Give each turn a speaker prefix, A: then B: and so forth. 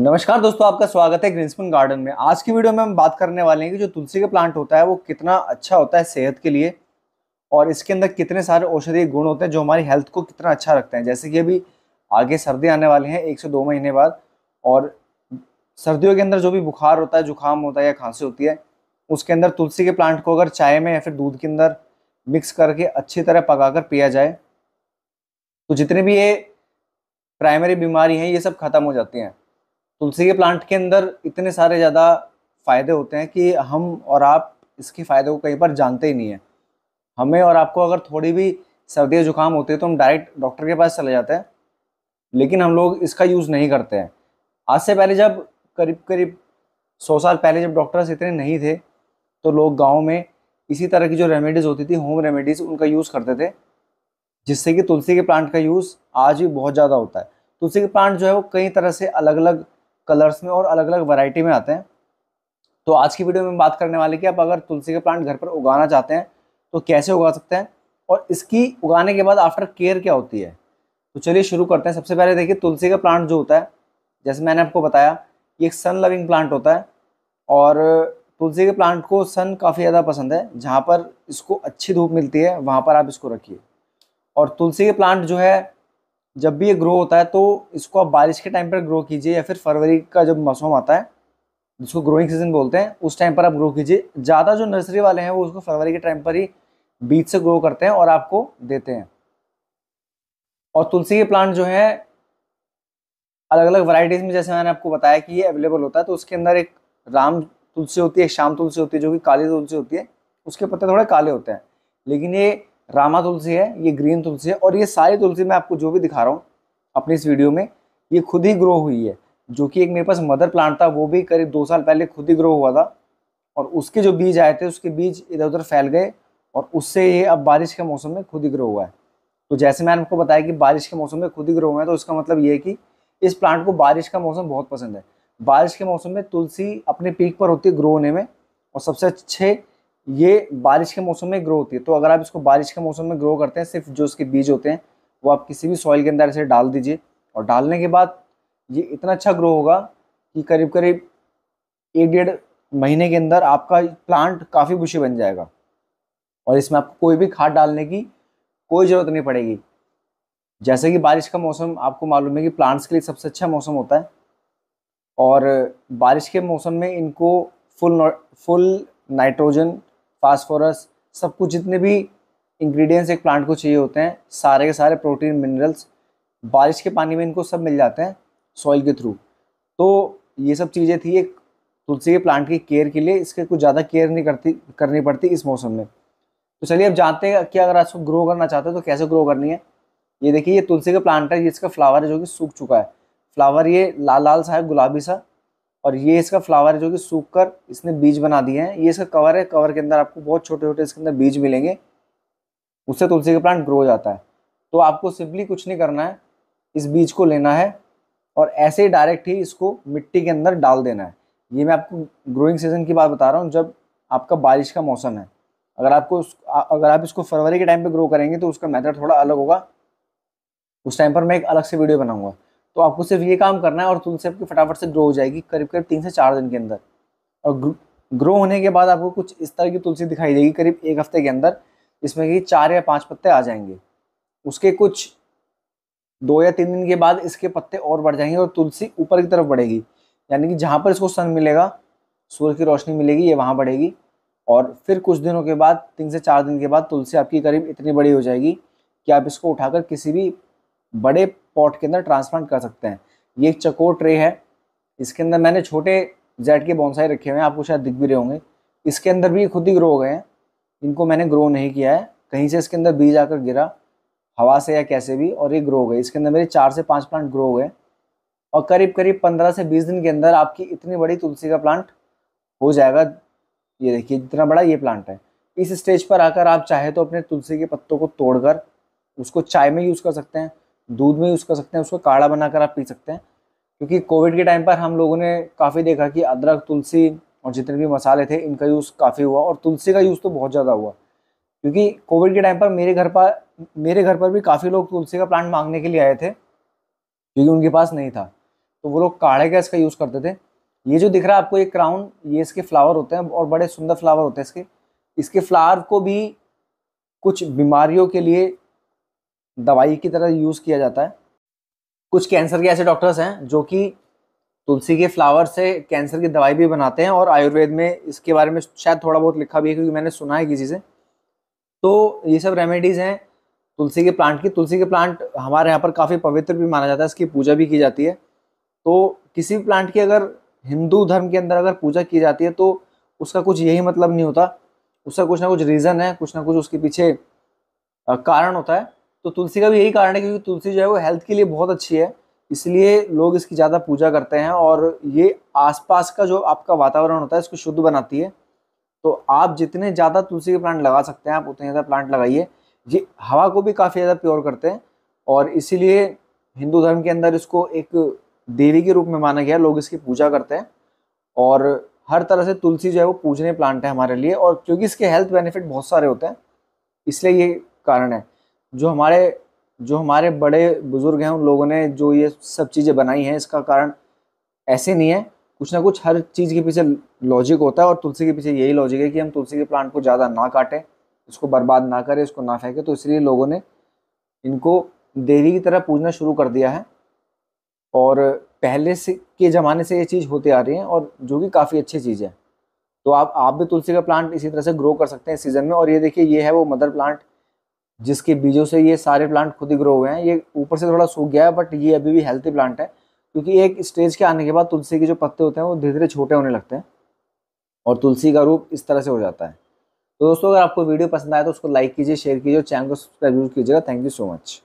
A: नमस्कार दोस्तों आपका स्वागत है ग्रीनस्पन गार्डन में आज की वीडियो में हम बात करने वाले हैं कि जो तुलसी का प्लांट होता है वो कितना अच्छा होता है सेहत के लिए और इसके अंदर कितने सारे औषधीय गुण होते हैं जो हमारी हेल्थ को कितना अच्छा रखते हैं जैसे कि अभी आगे सर्दी आने वाले हैं एक से दो महीने बाद और सर्दियों के अंदर जो भी बुखार होता है जुकाम होता है या खांसी होती है उसके अंदर तुलसी के प्लांट को अगर चाय में या फिर दूध के अंदर मिक्स करके अच्छी तरह पकाकर पिया जाए तो जितने भी ये प्राइमरी बीमारी हैं ये सब खत्म हो जाती हैं तुलसी के प्लांट के अंदर इतने सारे ज़्यादा फ़ायदे होते हैं कि हम और आप इसके फ़ायदे को कहीं पर जानते ही नहीं हैं हमें और आपको अगर थोड़ी भी सर्दी या जुकाम होती है तो हम डायरेक्ट डॉक्टर के पास चले जाते हैं लेकिन हम लोग इसका यूज़ नहीं करते हैं आज से पहले जब करीब करीब सौ साल पहले जब डॉक्टर्स इतने नहीं थे तो लोग गाँव में इसी तरह की जो रेमेडीज़ होती थी होम रेमेडीज़ उनका यूज़ करते थे जिससे कि तुलसी के प्लांट का यूज़ आज भी बहुत ज़्यादा होता है तुलसी के प्लांट जो है वो कई तरह से अलग अलग कलर्स में और अलग अलग वैरायटी में आते हैं तो आज की वीडियो में बात करने वाले कि आप अगर तुलसी के प्लांट घर पर उगाना चाहते हैं तो कैसे उगा सकते हैं और इसकी उगाने के बाद आफ्टर केयर क्या होती है तो चलिए शुरू करते हैं सबसे पहले देखिए तुलसी का प्लांट जो होता है जैसे मैंने आपको बताया ये एक सन लविंग प्लांट होता है और तुलसी के प्लांट को सन काफ़ी ज़्यादा पसंद है जहाँ पर इसको अच्छी धूप मिलती है वहाँ पर आप इसको रखिए और तुलसी के प्लांट जो है जब भी ये ग्रो होता है तो इसको आप बारिश के टाइम पर ग्रो कीजिए या फिर फरवरी का जब मौसम आता है जिसको ग्रोइंग सीजन बोलते हैं उस टाइम पर आप ग्रो कीजिए ज़्यादा जो नर्सरी वाले हैं वो उसको फरवरी के टाइम पर ही बीज से ग्रो करते हैं और आपको देते हैं और तुलसी के प्लांट जो है अलग अलग वराइटीज़ में जैसे मैंने आपको बताया कि ये अवेलेबल होता है तो उसके अंदर एक राम तुलसी होती है शाम तुलसी होती है जो कि काली तुलसी होती है उसके पत्ते थोड़े काले होते हैं लेकिन ये रामा तुलसी है ये ग्रीन तुलसी है और ये सारी तुलसी मैं आपको जो भी दिखा रहा हूँ अपनी इस वीडियो में ये खुद ही ग्रो हुई है जो कि एक मेरे पास मदर प्लांट था वो भी करीब दो साल पहले खुद ही ग्रो हुआ था और उसके जो बीज आए थे उसके बीज इधर उधर फैल गए और उससे ये अब बारिश के मौसम में खुद ही ग्रो हुआ है तो जैसे मैंने आपको बताया कि बारिश के मौसम में खुद ही ग्रो हुआ है तो उसका मतलब ये है कि इस प्लांट को बारिश का मौसम बहुत पसंद है बारिश के मौसम में तुलसी अपने पीक पर होती है ग्रो होने में और सबसे अच्छे ये बारिश के मौसम में ग्रो होती है तो अगर आप इसको बारिश के मौसम में ग्रो करते हैं सिर्फ जो उसके बीज होते हैं वो आप किसी भी सॉइल के अंदर इसे डाल दीजिए और डालने के बाद ये इतना अच्छा ग्रो होगा कि करीब करीब एक डेढ़ महीने के अंदर आपका प्लांट काफ़ी बुशी बन जाएगा और इसमें आपको कोई भी खाद डालने की कोई ज़रूरत नहीं पड़ेगी जैसे कि बारिश का मौसम आपको मालूम है कि प्लांट्स के लिए सबसे अच्छा मौसम होता है और बारिश के मौसम में इनको फुल फुल नाइट्रोजन फास्फोरस सब कुछ जितने भी इंग्रेडिएंट्स एक प्लांट को चाहिए होते हैं सारे के सारे प्रोटीन मिनरल्स बारिश के पानी में इनको सब मिल जाते हैं सॉइल के थ्रू तो ये सब चीज़ें थी एक तुलसी के प्लांट की केयर के लिए इसके कुछ ज़्यादा केयर नहीं करती करनी पड़ती इस मौसम में तो चलिए अब जानते हैं कि अगर आपको ग्रो करना चाहते हैं तो कैसे ग्रो करनी है ये देखिए ये तुलसी का प्लांट है जिसका फ्लावर है जो कि सूख चुका है फ्लावर ये लाल लाल सा है गुलाबी सा और ये इसका फ्लावर है जो कि सूख कर इसने बीज बना दिए हैं ये इसका कवर है कवर के अंदर आपको बहुत छोटे छोटे इसके अंदर बीज मिलेंगे उससे तुलसी का प्लांट ग्रो हो जाता है तो आपको सिंपली कुछ नहीं करना है इस बीज को लेना है और ऐसे ही डायरेक्ट ही इसको मिट्टी के अंदर डाल देना है ये मैं आपको ग्रोइंग सीजन की बात बता रहा हूँ जब आपका बारिश का मौसम है अगर आपको अगर आप इसको फरवरी के टाइम पर ग्रो करेंगे तो उसका मैथड थोड़ा अलग होगा उस टाइम पर मैं एक अलग से वीडियो बनाऊँगा तो आपको सिर्फ ये काम करना है और तुलसी आपकी फटाफट से ग्रो हो जाएगी करीब करीब तीन से चार दिन के अंदर और ग्रो होने के बाद आपको कुछ इस तरह की तुलसी दिखाई देगी करीब एक हफ्ते के अंदर इसमें कि चार या पाँच पत्ते आ जाएंगे उसके कुछ दो या तीन दिन के बाद इसके पत्ते और बढ़ जाएंगे और तुलसी ऊपर की तरफ बढ़ेगी यानी कि जहाँ पर इसको सन मिलेगा सूर्य की रोशनी मिलेगी ये वहाँ बढ़ेगी और फिर कुछ दिनों के बाद तीन से चार दिन के बाद तुलसी आपकी करीब इतनी बड़ी हो जाएगी कि आप इसको उठाकर किसी भी बड़े पॉट के अंदर ट्रांसप्लांट कर सकते हैं ये एक चकोर ट्रे है इसके अंदर मैंने छोटे जेड के बॉन्साई रखे हुए हैं आपको शायद दिख भी रहे होंगे इसके अंदर भी खुद ही ग्रो हो गए हैं इनको मैंने ग्रो नहीं किया है कहीं से इसके अंदर बीज आकर गिरा हवा से या कैसे भी और ये ग्रो हो गए इसके अंदर मेरे चार से पाँच प्लांट ग्रो हो गए और करीब करीब पंद्रह से बीस दिन के अंदर आपकी इतनी बड़ी तुलसी का प्लांट हो जाएगा ये देखिए जितना बड़ा ये प्लांट है इस स्टेज पर आकर आप चाहे तो अपने तुलसी के पत्तों को तोड़कर उसको चाय में यूज़ कर सकते हैं दूध में यूज़ कर सकते हैं उसको काढ़ा बनाकर आप पी सकते हैं क्योंकि कोविड के टाइम पर हम लोगों ने काफ़ी देखा कि अदरक तुलसी और जितने भी मसाले थे इनका यूज़ काफ़ी हुआ और तुलसी का यूज़ तो बहुत ज़्यादा हुआ क्योंकि कोविड के टाइम पर मेरे घर पर मेरे घर पर भी काफ़ी लोग तुलसी का प्लांट मांगने के लिए आए थे क्योंकि उनके पास नहीं था तो वो लोग काढ़े का इसका यूज़ करते थे ये जो दिख रहा है आपको ये क्राउन ये इसके फ्लावर होते हैं और बड़े सुंदर फ्लावर होते हैं इसके इसके फ्लावर को भी कुछ बीमारियों के लिए दवाई की तरह यूज़ किया जाता है कुछ कैंसर के ऐसे डॉक्टर्स हैं जो कि तुलसी के फ्लावर से कैंसर की दवाई भी बनाते हैं और आयुर्वेद में इसके बारे में शायद थोड़ा बहुत लिखा भी है क्योंकि मैंने सुना है किसी से तो ये सब रेमेडीज़ हैं तुलसी के प्लांट की तुलसी के प्लांट हमारे यहाँ पर काफ़ी पवित्र भी माना जाता है इसकी पूजा भी की जाती है तो किसी भी प्लांट की अगर हिंदू धर्म के अंदर अगर पूजा की जाती है तो उसका कुछ यही मतलब नहीं होता उसका कुछ ना कुछ रीज़न है कुछ ना कुछ उसके पीछे कारण होता है तो तुलसी का भी यही कारण है क्योंकि तुलसी जो है वो हेल्थ के लिए बहुत अच्छी है इसलिए लोग इसकी ज़्यादा पूजा करते हैं और ये आसपास का जो आपका वातावरण होता है इसको शुद्ध बनाती है तो आप जितने ज़्यादा तुलसी के प्लांट लगा सकते हैं आप उतने ज़्यादा प्लांट लगाइए ये हवा को भी काफ़ी ज़्यादा प्योर करते हैं और इसीलिए हिंदू धर्म के अंदर इसको एक देवी के रूप में माना गया लोग इसकी पूजा करते हैं और हर तरह से तुलसी जो है वो पूजने प्लांट है हमारे लिए और क्योंकि इसके हेल्थ बेनिफिट बहुत सारे होते हैं इसलिए ये कारण है जो हमारे जो हमारे बड़े बुजुर्ग हैं उन लोगों ने जो ये सब चीज़ें बनाई हैं इसका कारण ऐसे नहीं है कुछ ना कुछ हर चीज़ के पीछे लॉजिक होता है और तुलसी के पीछे यही लॉजिक है कि हम तुलसी के प्लांट को ज़्यादा ना काटें इसको बर्बाद ना करें इसको ना फेंकें तो इसलिए लोगों ने इनको देवी की तरह पूजना शुरू कर दिया है और पहले से के ज़माने से ये चीज़ होती आ रही है और जो कि काफ़ी अच्छी चीज़ है तो आप आप भी तुलसी का प्लांट इसी तरह से ग्रो कर सकते हैं सीज़न में और ये देखिए ये है वो मदर प्लांट जिसके बीजों से ये सारे प्लांट खुद ही ग्रो हुए हैं ये ऊपर से थोड़ा सूख गया है बट ये अभी भी हेल्थी प्लांट है क्योंकि एक स्टेज के आने के बाद तुलसी के जो पत्ते होते हैं वो धीरे धीरे छोटे होने लगते हैं और तुलसी का रूप इस तरह से हो जाता है तो दोस्तों अगर आपको वीडियो पसंद आए तो उसको लाइक कीजिए शेयर कीजिए और चैनल को सब्सक्राइब जरूर कीजिएगा थैंक यू सो मच